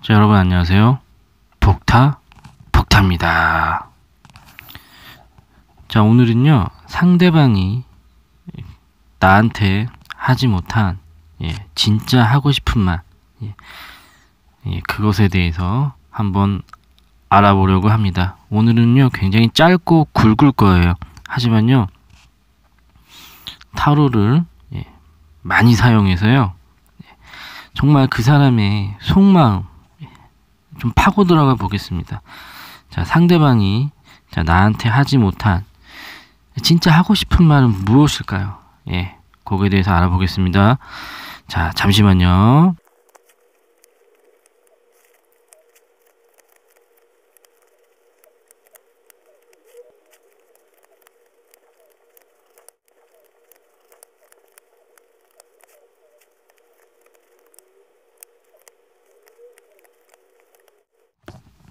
자, 여러분 안녕하세요. 복타 복타입니다. 자, 오늘은요. 상대방이 나한테 하지 못한 예, 진짜 하고 싶은 말 예, 예, 그것에 대해서 한번 알아보려고 합니다. 오늘은요. 굉장히 짧고 굵을 거예요. 하지만요. 타로를 예, 많이 사용해서요. 예, 정말 그 사람의 속마음 좀 파고 들어가 보겠습니다. 자, 상대방이 자, 나한테 하지 못한 진짜 하고 싶은 말은 무엇일까요? 예. 거기에 대해서 알아보겠습니다. 자, 잠시만요.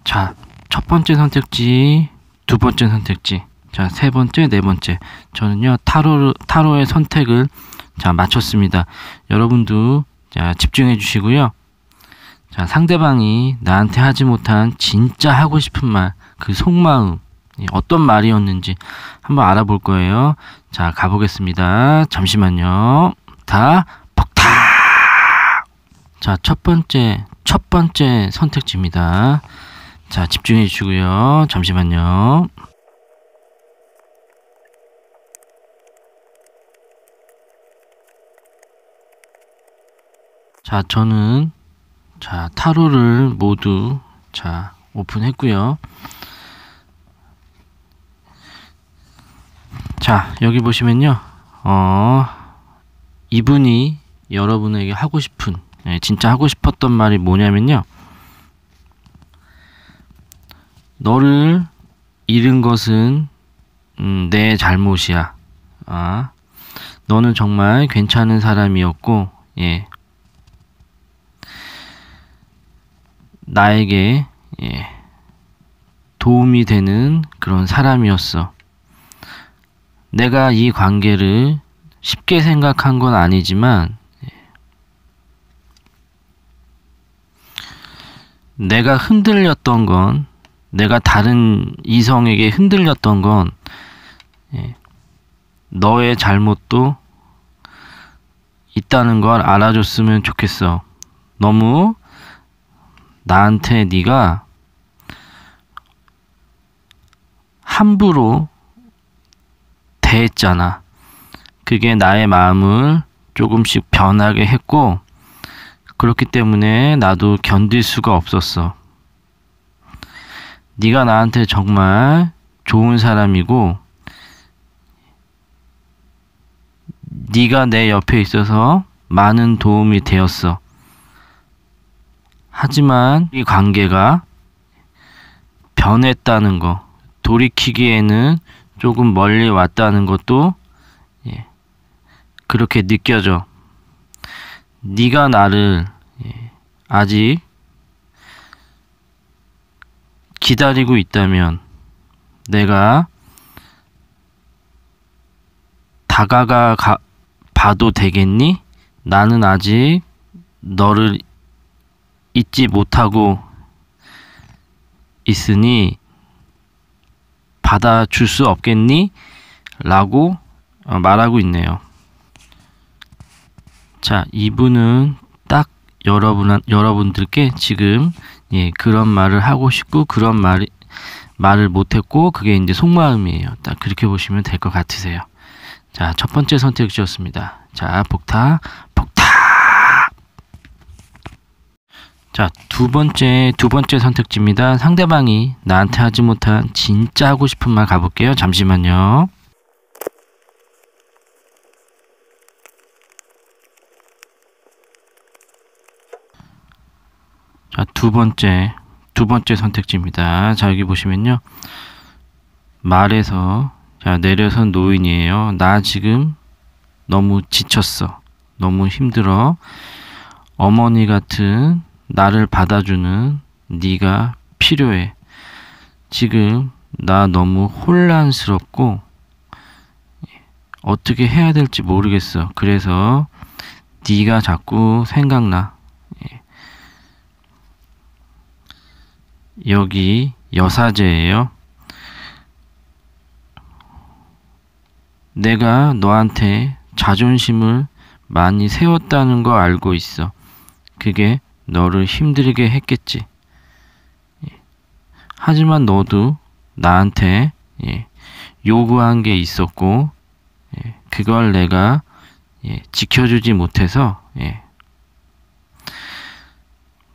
자, 첫 번째 선택지, 두 번째 선택지, 자, 세 번째, 네 번째. 저는요, 타로, 타로의 선택을 자, 맞췄습니다. 여러분도 자, 집중해 주시고요. 자, 상대방이 나한테 하지 못한 진짜 하고 싶은 말, 그 속마음, 어떤 말이었는지 한번 알아볼 거예요. 자, 가보겠습니다. 잠시만요. 다 폭탄! 자, 첫 번째, 첫 번째 선택지입니다. 자, 집중해 주시고요. 잠시만요. 자, 저는 자, 타로를 모두 자, 오픈했고요. 자, 여기 보시면요. 어, 이분이 여러분에게 하고 싶은 네, 진짜 하고 싶었던 말이 뭐냐면요. 너를 잃은 것은 음, 내 잘못이야. 아, 너는 정말 괜찮은 사람이었고, 예. 나에게 예. 도움이 되는 그런 사람이었어. 내가 이 관계를 쉽게 생각한 건 아니지만, 예. 내가 흔들렸던 건 내가 다른 이성에게 흔들렸던 건 예, 너의 잘못도 있다는 걸 알아줬으면 좋겠어. 너무 나한테 네가 함부로 대했잖아. 그게 나의 마음을 조금씩 변하게 했고 그렇기 때문에 나도 견딜 수가 없었어. 네가 나한테 정말 좋은 사람이고 네가 내 옆에 있어서 많은 도움이 되었어. 하지만 이 관계가 변했다는 거, 돌이키기에는 조금 멀리 왔다는 것도 예, 그렇게 느껴져. 네가 나를 예, 아직 기다리고 있다면 내가 다가가 가, 봐도 되겠니? 나는 아직 너를 잊지 못하고 있으니 받아줄 수 없겠니? 라고 어, 말하고 있네요. 자, 이분은 딱 여러분, 여러분들께 지금 예, 그런 말을 하고 싶고 그런 말 말을 못했고 그게 이제 속마음이에요. 딱 그렇게 보시면 될 것 같으세요. 자, 첫 번째 선택지였습니다. 자, 복타, 복타. 자, 두 번째, 두 번째 선택지입니다. 상대방이 나한테 하지 못한 진짜 하고 싶은 말 가볼게요. 잠시만요. 자, 아, 두 번째, 두 번째 선택지입니다. 자, 여기 보시면요. 말에서, 자, 내려선 노인이에요. 나 지금 너무 지쳤어. 너무 힘들어. 어머니 같은 나를 받아주는 네가 필요해. 지금 나 너무 혼란스럽고 어떻게 해야 될지 모르겠어. 그래서 네가 자꾸 생각나. 여기 여사제예요. 내가 너한테 자존심을 많이 세웠다는 거 알고 있어. 그게 너를 힘들게 했겠지. 예. 하지만 너도 나한테 예, 요구한 게 있었고, 예, 그걸 내가 지켜주지 못해서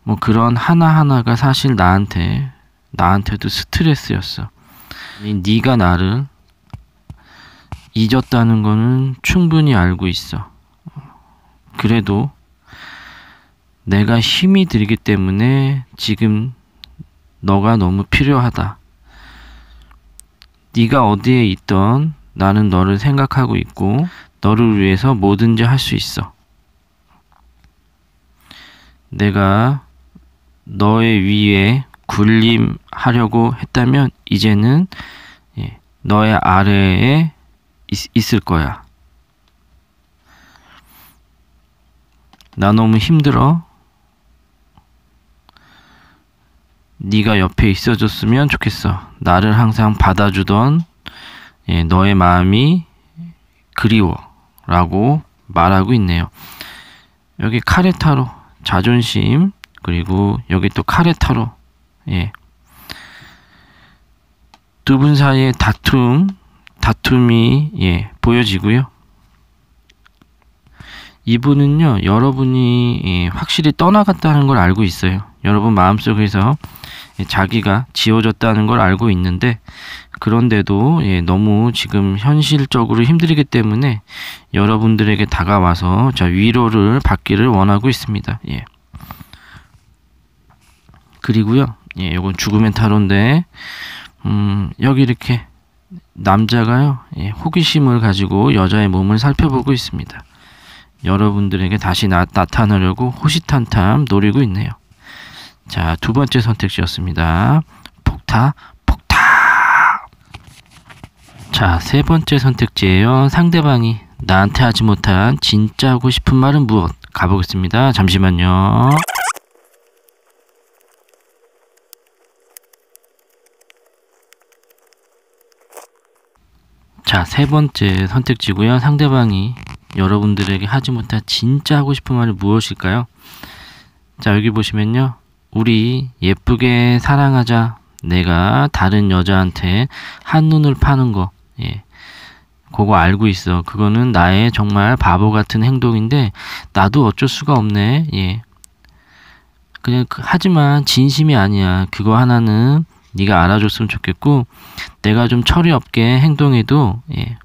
뭐 그런 하나하나가 사실 나한테 나한테도 스트레스였어. 네가 나를 잊었다는 거는 충분히 알고 있어. 그래도 내가 힘이 들기 때문에 지금 너가 너무 필요하다. 네가 어디에 있던 나는 너를 생각하고 있고 너를 위해서 뭐든지 할 수 있어. 내가 너의 위에 군림하려고 했다면 이제는 예, 너의 아래에 있, 을 거야. 나 너무 힘들어. 네가 옆에 있어줬으면 좋겠어. 나를 항상 받아주던 예, 너의 마음이 그리워라고 말하고 있네요. 여기 카레타로 자존심 그리고 여기 또 카레타로 예. 두 분 사이의 다툼 다툼이 예, 보여지고요. 이분은요 여러분이 예, 확실히 떠나갔다는 걸 알고 있어요. 여러분 마음속에서 예, 자기가 지워졌다는 걸 알고 있는데 그런데도 예, 너무 지금 현실적으로 힘들기 때문에 여러분들에게 다가와서 자, 위로를 받기를 원하고 있습니다. 예. 그리고요. 예, 요건 죽음의 타로인데 음, 여기 이렇게 남자가요. 예, 호기심을 가지고 여자의 몸을 살펴보고 있습니다. 여러분들에게 다시 나, 타나려고 호시탄탐 노리고 있네요. 자, 두 번째 선택지였습니다. 폭타, 폭타. 자, 세 번째 선택지예요. 상대방이 나한테 하지 못한 진짜 하고 싶은 말은 무엇? 가보겠습니다. 잠시만요. 자, 세 번째 선택지고요. 상대방이 여러분들에게 하지 못한 진짜 하고 싶은 말이 무엇일까요? 자, 여기 보시면요. 우리 예쁘게 사랑하자. 내가 다른 여자한테 한눈을 파는 거. 예. 그거 알고 있어. 그거는 나의 정말 바보 같은 행동인데 나도 어쩔 수가 없네. 예. 그냥 그, 하지만 진심이 아니야. 그거 하나는 네가 안아줬으면 좋겠고 내가 좀 철이 없게 행동해도 예.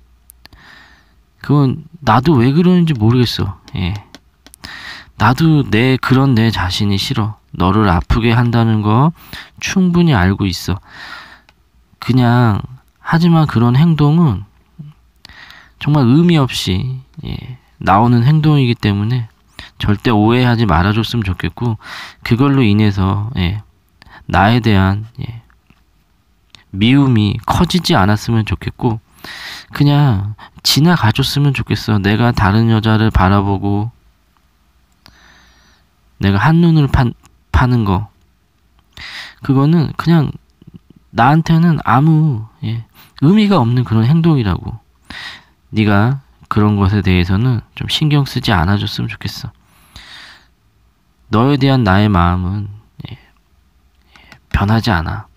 그건 나도 왜 그러는지 모르겠어. 예. 나도 내 그런 내 자신이 싫어. 너를 아프게 한다는 거 충분히 알고 있어. 그냥 하지만 그런 행동은 정말 의미 없이 예, 나오는 행동이기 때문에 절대 오해하지 말아줬으면 좋겠고 그걸로 인해서 예, 나에 대한 예, 미움이 커지지 않았으면 좋겠고 그냥 지나가줬으면 좋겠어. 내가 다른 여자를 바라보고 내가 한눈을 파, 파는 거 그거는 그냥 나한테는 아무 예, 의미가 없는 그런 행동이라고 네가 그런 것에 대해서는 좀 신경 쓰지 않아줬으면 좋겠어. 너에 대한 나의 마음은 예, 예 변하지 않아.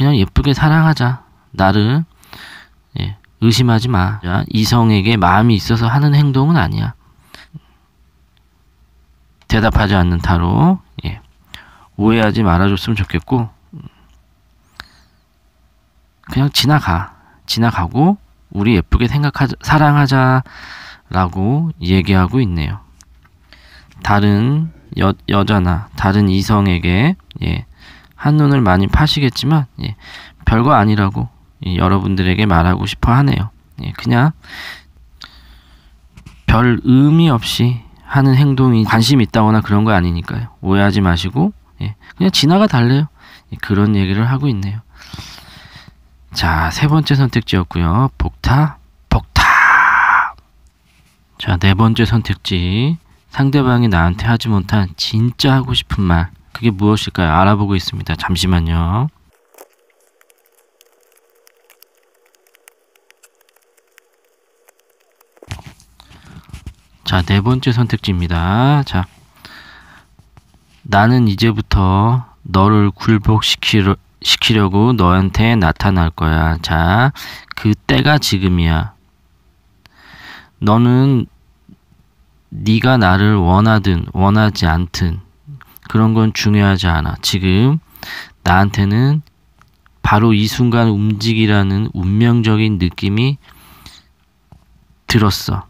그냥 예쁘게 사랑하자. 나를 예, 의심하지 마. 이성에게 마음이 있어서 하는 행동은 아니야. 대답하지 않는 타로 예, 오해하지 말아줬으면 좋겠고 그냥 지나가 지나가고 우리 예쁘게 생각하자 사랑하자라고 얘기하고 있네요. 다른 여, 여자나 다른 이성에게 예, 한눈을 많이 파시겠지만 예, 별거 아니라고 예, 여러분들에게 말하고 싶어 하네요. 예, 그냥 별 의미 없이 하는 행동이 관심 있다거나 그런 거 아니니까요. 오해하지 마시고 예, 그냥 지나가 달래요. 예, 그런 얘기를 하고 있네요. 자, 세 번째 선택지였고요. 복타, 복타. 자, 네 번째 선택지. 상대방이 나한테 하지 못한 진짜 하고 싶은 말. 그게 무엇일까요? 알아보고 있습니다. 잠시만요. 자, 네 번째 선택지입니다. 자, 나는 이제부터 너를 굴복시키려, 시키려고 너한테 나타날 거야. 자, 그 때가 지금이야. 너는 네가 나를 원하든 원하지 않든 그런 건 중요하지 않아. 지금 나한테는 바로 이 순간 움직이라는 운명적인 느낌이 들었어.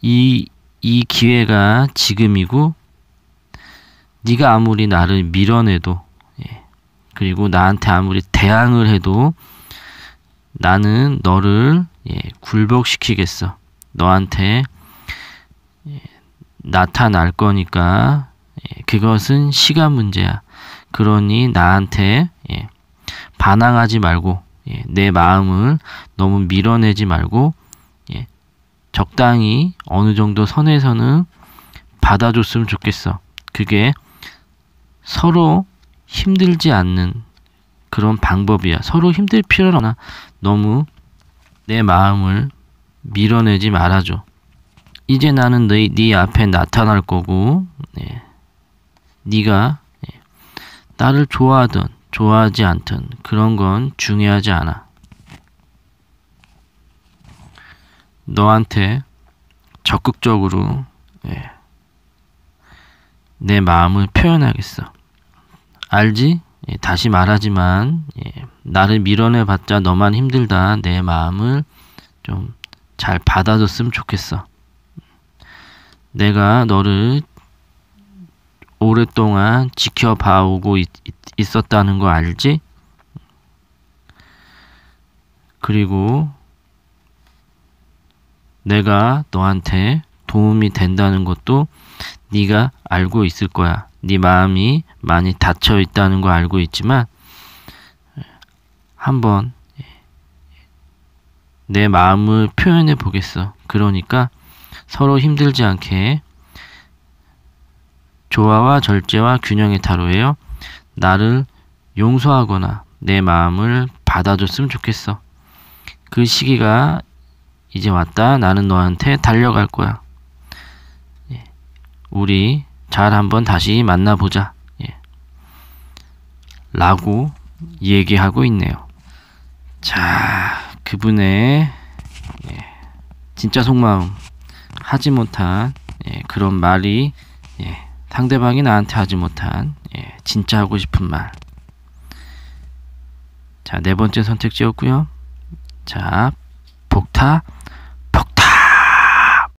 이, 이 기회가 지금이고, 네가 아무리 나를 밀어내도, 예. 그리고 나한테 아무리 대항을 해도, 나는 너를 예, 굴복시키겠어. 너한테 예, 나타날 거니까 예, 그것은 시간 문제야. 그러니 나한테 예, 반항하지 말고 예, 내 마음을 너무 밀어내지 말고 예, 적당히 어느 정도 선에서는 받아줬으면 좋겠어. 그게 서로 힘들지 않는 그런 방법이야. 서로 힘들 필요는 없나. 너무 내 마음을 밀어내지 말아줘. 이제 나는 네, 네 앞에 나타날 거고 예, 네가 딸을 예, 좋아하든 좋아하지 않든 그런 건 중요하지 않아. 너한테 적극적으로 예, 내 마음을 표현하겠어. 알지? 예, 다시 말하지만 나를 밀어내 봤자 너만 힘들다. 내 마음을 좀 잘 받아줬으면 좋겠어. 내가 너를 오랫동안 지켜봐오고 있, 었다는거 알지? 그리고 내가 너한테 도움이 된다는 것도 네가 알고 있을 거야. 네 마음이 많이 닫혀 있다는 거 알고 있지만 한번 내 마음을 표현해 보겠어. 그러니까 서로 힘들지 않게 조화와 절제와 균형의 타로예요. 나를 용서하거나 내 마음을 받아줬으면 좋겠어. 그 시기가 이제 왔다. 나는 너한테 달려갈 거야. 예. 우리 잘 한번 다시 만나보자. 예. 라고 얘기하고 있네요. 자, 그분의 예. 진짜 속마음 하지 못한 예, 그런 말이 예, 상대방이 나한테 하지 못한 예, 진짜 하고 싶은 말. 자, 네 번째 선택지였고요. 자, 복타